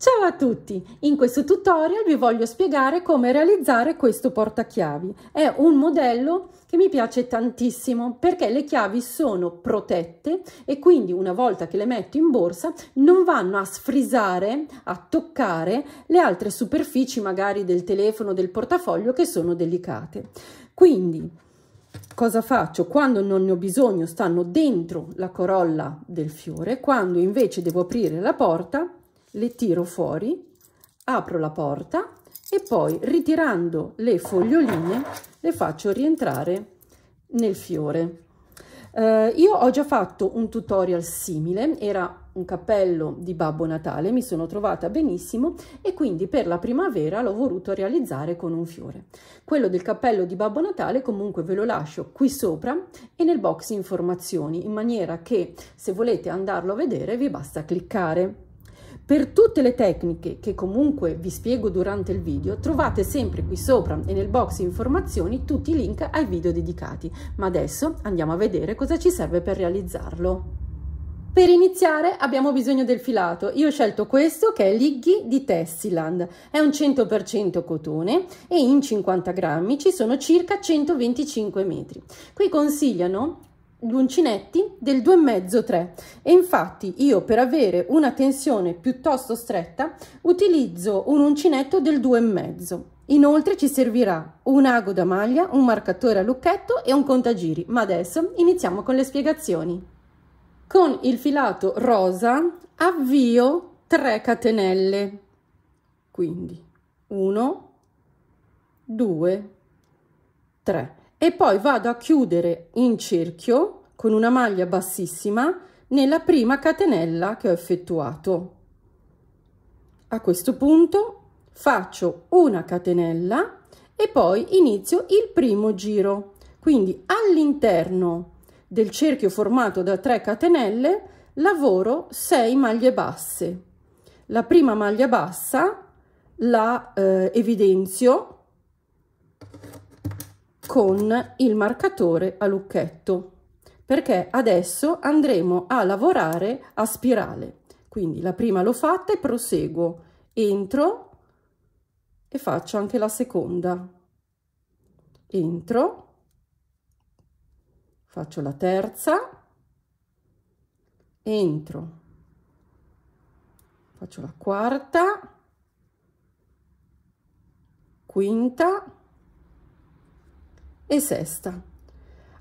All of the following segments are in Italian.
Ciao a tutti! In questo tutorial vi voglio spiegare come realizzare questo portachiavi. È un modello che mi piace tantissimo perché le chiavi sono protette e quindi una volta che le metto in borsa non vanno a sfrisare, a toccare le altre superfici magari del telefono, del portafoglio che sono delicate. Quindi cosa faccio? Quando non ne ho bisogno stanno dentro la corolla del fiore, quando invece devo aprire la porta le tiro fuori, apro la porta e poi ritirando le foglioline le faccio rientrare nel fiore. Eh, io ho già fatto un tutorial simile, era un cappello di Babbo Natale, mi sono trovata benissimo e quindi per la primavera l'ho voluto realizzare con un fiore. Quello del cappello di Babbo Natale comunque ve lo lascio qui sopra e nel box informazioni in maniera che se volete andarlo a vedere vi basta cliccare. Per tutte le tecniche che comunque vi spiego durante il video trovate sempre qui sopra e nel box informazioni tutti i link ai video dedicati, ma adesso andiamo a vedere cosa ci serve per realizzarlo. Per iniziare abbiamo bisogno del filato, io ho scelto questo che è l'Iggy di Tessiland, è un 100% cotone e in 50 grammi ci sono circa 125 metri. Qui consigliano gli uncinetti del 2,5-3 e infatti io per avere una tensione piuttosto stretta utilizzo un uncinetto del 2,5 inoltre ci servirà un ago da maglia un marcatore a lucchetto e un contagiri ma adesso iniziamo con le spiegazioni con il filato rosa avvio 3 catenelle quindi 1 2 3 e poi vado a chiudere in cerchio con una maglia bassissima nella prima catenella che ho effettuato a questo punto faccio una catenella e poi inizio il primo giro quindi all'interno del cerchio formato da 3 catenelle lavoro 6 maglie basse la prima maglia bassa la eh, evidenzio con il marcatore a lucchetto perché adesso andremo a lavorare a spirale quindi la prima l'ho fatta e proseguo entro e faccio anche la seconda entro faccio la terza entro faccio la quarta quinta e sesta.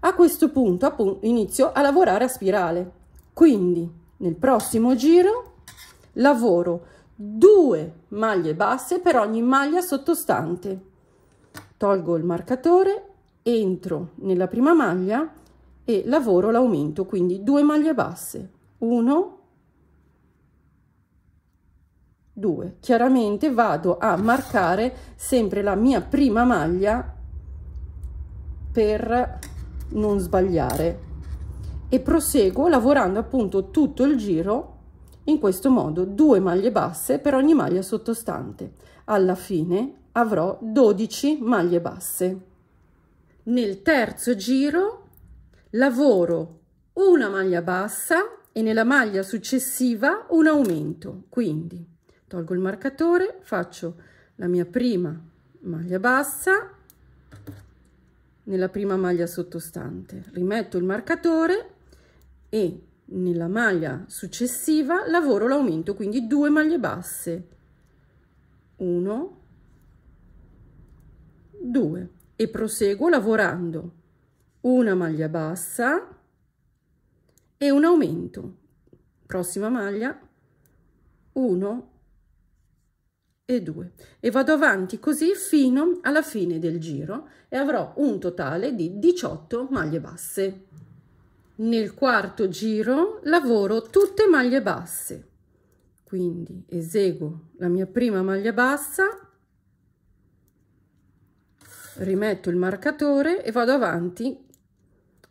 A questo punto inizio a lavorare a spirale. Quindi nel prossimo giro lavoro due maglie basse per ogni maglia sottostante. Tolgo il marcatore, entro nella prima maglia e lavoro l'aumento, quindi due maglie basse. 1 2. Chiaramente vado a marcare sempre la mia prima maglia per non sbagliare e proseguo lavorando appunto tutto il giro in questo modo due maglie basse per ogni maglia sottostante alla fine avrò 12 maglie basse nel terzo giro lavoro una maglia bassa e nella maglia successiva un aumento quindi tolgo il marcatore faccio la mia prima maglia bassa nella prima maglia sottostante rimetto il marcatore e nella maglia successiva lavoro l'aumento quindi due maglie basse 1 2 e proseguo lavorando una maglia bassa e un aumento prossima maglia 1 e 2 e vado avanti così fino alla fine del giro e avrò un totale di 18 maglie basse. Nel quarto giro lavoro tutte maglie basse, quindi eseguo la mia prima maglia bassa, rimetto il marcatore e vado avanti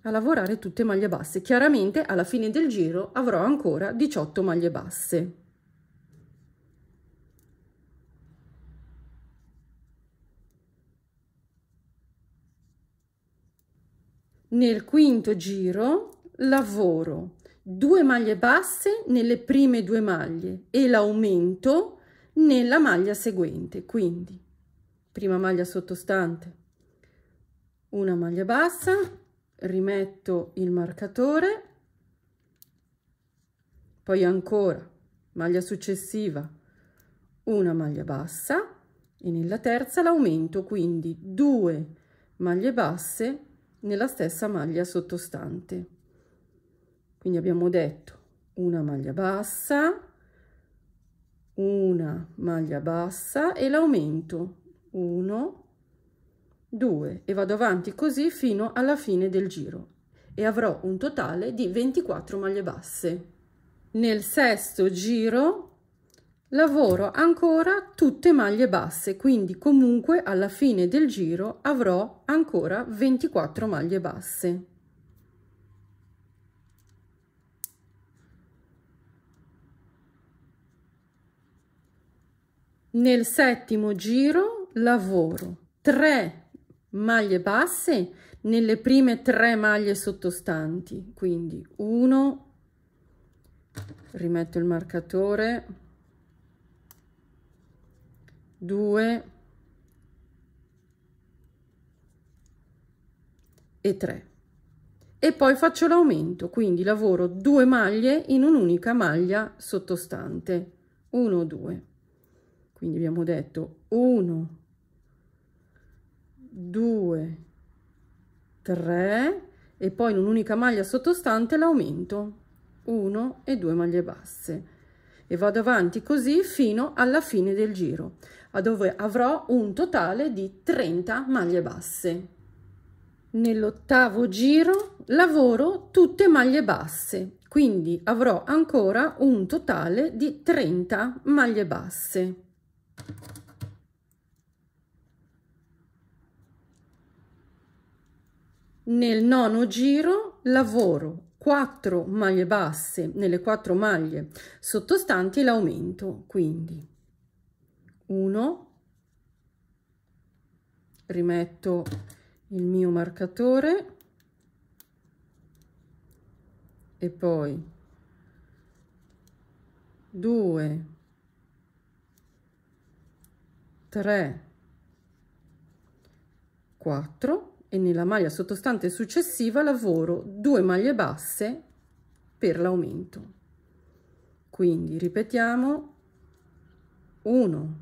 a lavorare tutte maglie basse. Chiaramente alla fine del giro avrò ancora 18 maglie basse. nel quinto giro lavoro due maglie basse nelle prime due maglie e l'aumento nella maglia seguente quindi prima maglia sottostante una maglia bassa rimetto il marcatore poi ancora maglia successiva una maglia bassa e nella terza l'aumento quindi 2 maglie basse nella stessa maglia sottostante quindi abbiamo detto una maglia bassa una maglia bassa e l'aumento 1 2 e vado avanti così fino alla fine del giro e avrò un totale di 24 maglie basse nel sesto giro lavoro ancora tutte maglie basse quindi comunque alla fine del giro avrò ancora 24 maglie basse nel settimo giro lavoro 3 maglie basse nelle prime 3 maglie sottostanti quindi 1 rimetto il marcatore 2 e 3 e poi faccio l'aumento quindi lavoro due maglie in un'unica maglia sottostante 1 2 quindi abbiamo detto 1 2 3 e poi in un'unica maglia sottostante l'aumento 1 e 2 maglie basse e vado avanti così fino alla fine del giro a dove avrò un totale di 30 maglie basse nell'ottavo giro lavoro tutte maglie basse quindi avrò ancora un totale di 30 maglie basse nel nono giro lavoro quattro maglie basse nelle quattro maglie sottostanti l'aumento quindi 1 rimetto il mio marcatore e poi 2 3 4 e nella maglia sottostante successiva lavoro 2 maglie basse per l'aumento quindi ripetiamo 1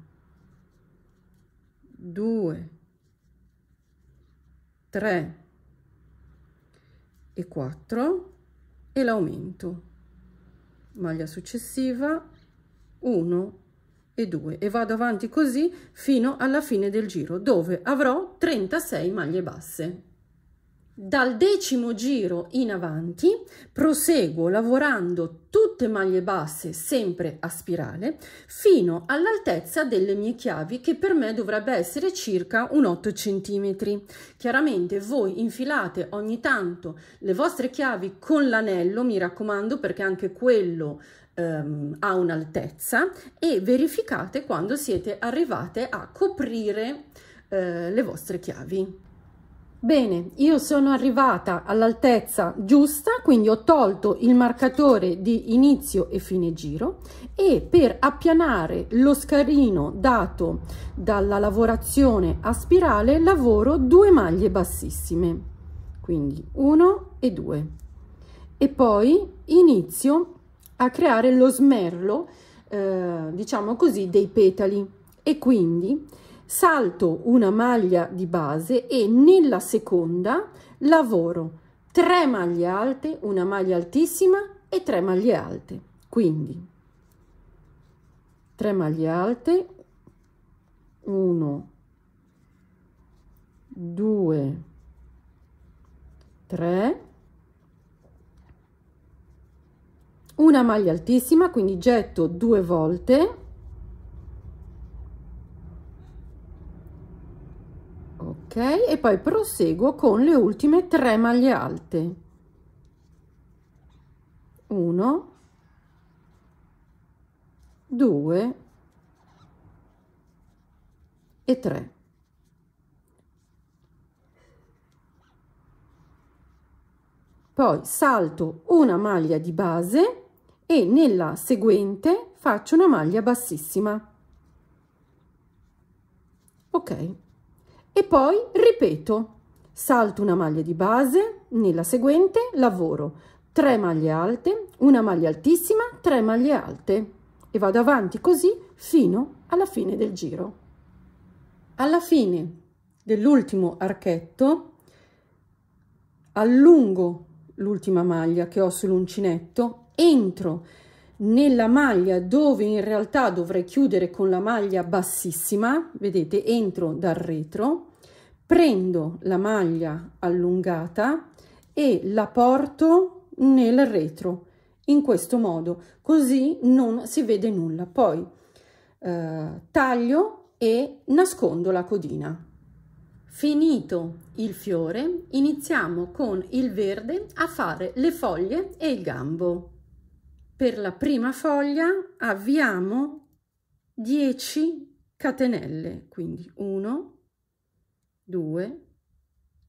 2 3 e 4 e l'aumento maglia successiva 1 e 2 e vado avanti così fino alla fine del giro dove avrò 36 maglie basse. Dal decimo giro in avanti proseguo lavorando tutte maglie basse sempre a spirale fino all'altezza delle mie chiavi che per me dovrebbe essere circa un 8 cm. Chiaramente voi infilate ogni tanto le vostre chiavi con l'anello, mi raccomando perché anche quello ehm, a un'altezza e verificate quando siete arrivate a coprire eh, le vostre chiavi. Bene, io sono arrivata all'altezza giusta, quindi ho tolto il marcatore di inizio e fine giro e per appianare lo scarino dato dalla lavorazione a spirale lavoro due maglie bassissime, quindi 1 e 2. E poi inizio a creare lo smerlo, eh, diciamo così, dei petali e quindi salto una maglia di base e nella seconda lavoro 3 maglie alte, una maglia altissima e 3 maglie alte. Quindi 3 maglie alte, 1, 2, 3, una maglia altissima quindi getto due volte ok e poi proseguo con le ultime tre maglie alte 1 2 e 3 poi salto una maglia di base e nella seguente faccio una maglia bassissima ok e poi ripeto salto una maglia di base nella seguente lavoro 3 maglie alte una maglia altissima 3 maglie alte e vado avanti così fino alla fine del giro alla fine dell'ultimo archetto allungo l'ultima maglia che ho sull'uncinetto entro nella maglia dove in realtà dovrei chiudere con la maglia bassissima, vedete, entro dal retro, prendo la maglia allungata e la porto nel retro, in questo modo, così non si vede nulla. Poi eh, taglio e nascondo la codina. Finito il fiore, iniziamo con il verde a fare le foglie e il gambo per la prima foglia avviamo 10 catenelle, quindi 1, 2,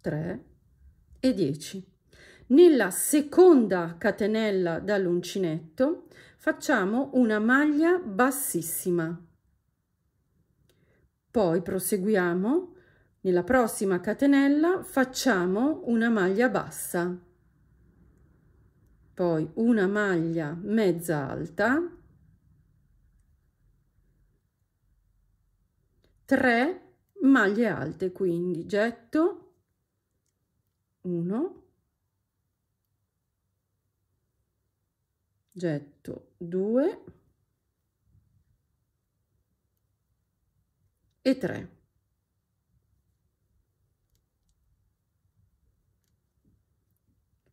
3 e 10. Nella seconda catenella dall'uncinetto facciamo una maglia bassissima. Poi proseguiamo, nella prossima catenella facciamo una maglia bassa poi una maglia mezza alta 3 maglie alte quindi getto 1 getto 2 e 3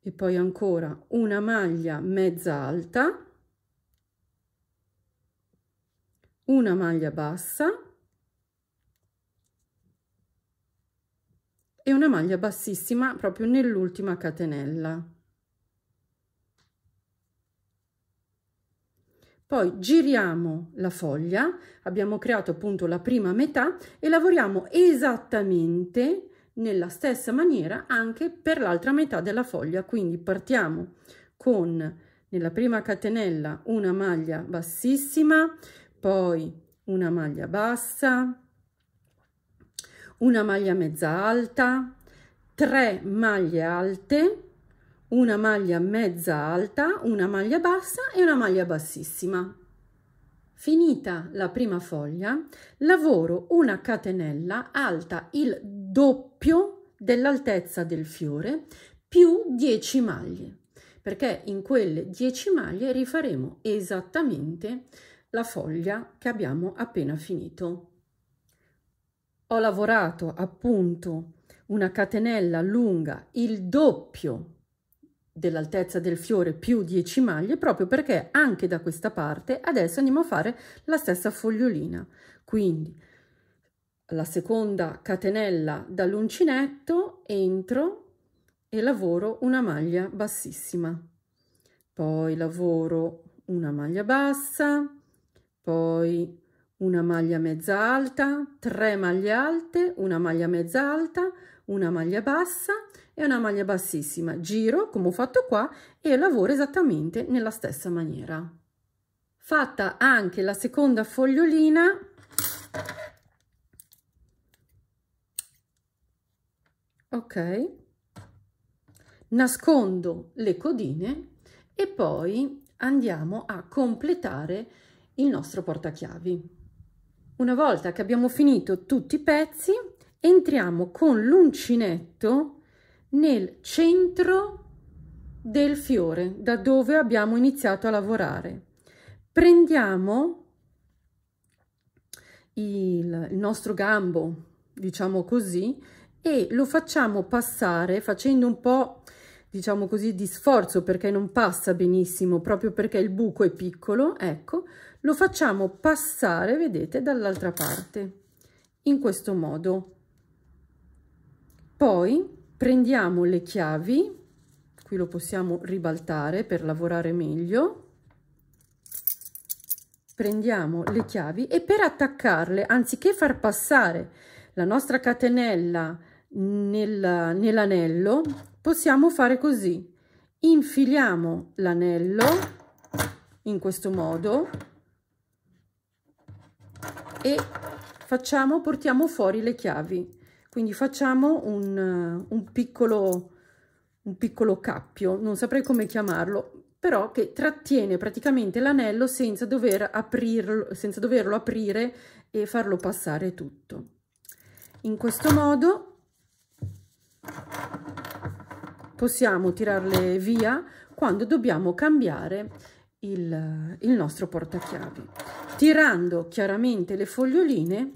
e poi ancora una maglia mezza alta, una maglia bassa e una maglia bassissima proprio nell'ultima catenella. Poi giriamo la foglia, abbiamo creato appunto la prima metà e lavoriamo esattamente nella stessa maniera anche per l'altra metà della foglia quindi partiamo con nella prima catenella una maglia bassissima poi una maglia bassa una maglia mezza alta 3 maglie alte una maglia mezza alta una maglia bassa e una maglia bassissima Finita la prima foglia, lavoro una catenella alta il doppio dell'altezza del fiore più 10 maglie, perché in quelle 10 maglie rifaremo esattamente la foglia che abbiamo appena finito. Ho lavorato appunto una catenella lunga il doppio dell'altezza del fiore più 10 maglie proprio perché anche da questa parte adesso andiamo a fare la stessa fogliolina quindi la seconda catenella dall'uncinetto entro e lavoro una maglia bassissima poi lavoro una maglia bassa poi una maglia mezza alta 3 maglie alte una maglia mezza alta una maglia bassa e una maglia bassissima giro come ho fatto qua e lavoro esattamente nella stessa maniera fatta anche la seconda fogliolina ok nascondo le codine e poi andiamo a completare il nostro portachiavi una volta che abbiamo finito tutti i pezzi entriamo con l'uncinetto nel centro del fiore da dove abbiamo iniziato a lavorare prendiamo il, il nostro gambo diciamo così e lo facciamo passare facendo un po diciamo così di sforzo perché non passa benissimo proprio perché il buco è piccolo ecco lo facciamo passare vedete dall'altra parte in questo modo poi prendiamo le chiavi, qui lo possiamo ribaltare per lavorare meglio, prendiamo le chiavi e per attaccarle, anziché far passare la nostra catenella nel, nell'anello, possiamo fare così. Infiliamo l'anello in questo modo e facciamo, portiamo fuori le chiavi quindi facciamo un, eh, un, piccolo, un piccolo cappio non saprei come chiamarlo però che trattiene praticamente l'anello senza, dover aprirlo, senza doverlo aprire e farlo passare tutto. In questo modo possiamo tirarle via quando dobbiamo cambiare il, il nostro portachiavi, tirando chiaramente le foglioline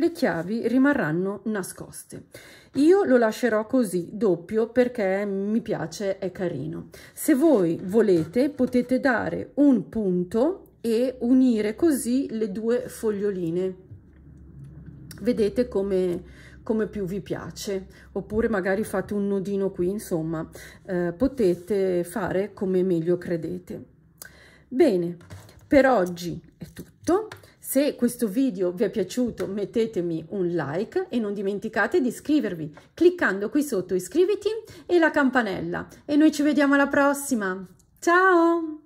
le chiavi rimarranno nascoste. Io lo lascerò così, doppio, perché mi piace, è carino. Se voi volete potete dare un punto e unire così le due foglioline. Vedete come, come più vi piace oppure magari fate un nodino qui insomma eh, potete fare come meglio credete bene per oggi è tutto se questo video vi è piaciuto mettetemi un like e non dimenticate di iscrivervi cliccando qui sotto iscriviti e la campanella. E noi ci vediamo alla prossima. Ciao!